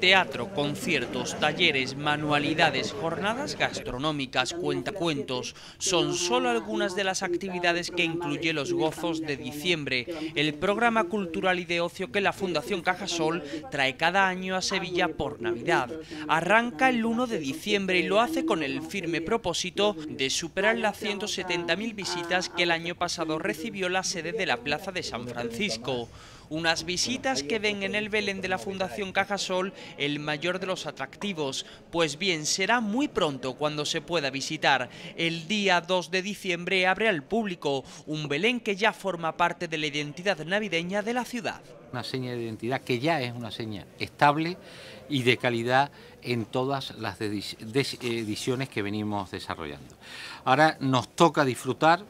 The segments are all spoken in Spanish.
Teatro, conciertos, talleres, manualidades, jornadas gastronómicas, cuentacuentos, son solo algunas de las actividades que incluye los gozos de diciembre, el programa cultural y de ocio que la Fundación Cajasol trae cada año a Sevilla por Navidad. Arranca el 1 de diciembre y lo hace con el firme propósito de superar las 170.000 visitas que el año pasado recibió la sede de la Plaza de San Francisco unas visitas que ven en el Belén de la Fundación Cajasol el mayor de los atractivos. Pues bien, será muy pronto cuando se pueda visitar. El día 2 de diciembre abre al público un Belén que ya forma parte de la identidad navideña de la ciudad. Una seña de identidad que ya es una seña estable y de calidad en todas las ediciones que venimos desarrollando. Ahora nos toca disfrutar,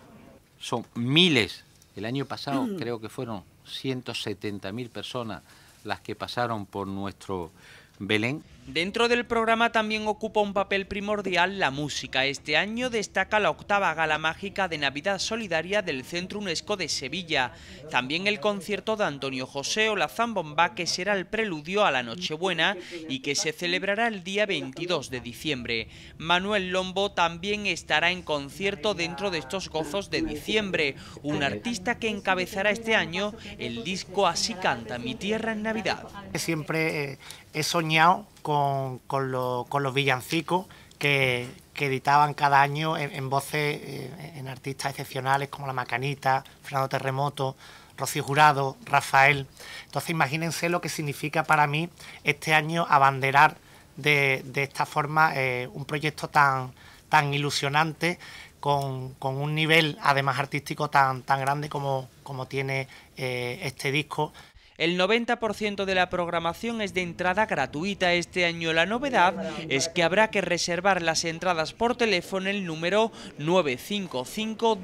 son miles, el año pasado mm. creo que fueron 170.000 personas las que pasaron por nuestro Belén. Dentro del programa también ocupa un papel primordial la música. Este año destaca la octava gala mágica de Navidad Solidaria del Centro UNESCO de Sevilla. También el concierto de Antonio José o la Zambomba, que será el preludio a la Nochebuena y que se celebrará el día 22 de diciembre. Manuel Lombo también estará en concierto dentro de estos gozos de diciembre, un artista que encabezará este año el disco Así canta mi tierra en Navidad. Siempre eh, he con, los villancicos que, editaban cada año en, voces, eh, en artistas excepcionales como La Macanita, Fernando Terremoto, Rocío Jurado, Rafael. Entonces imagínense lo que significa para mí este año abanderar de, esta forma eh, un proyecto tan, tan ilusionante con, un nivel además artístico tan, tan grande como, como tiene eh, este disco. El 90% de la programación es de entrada gratuita este año. La novedad es que habrá que reservar las entradas por teléfono el número 955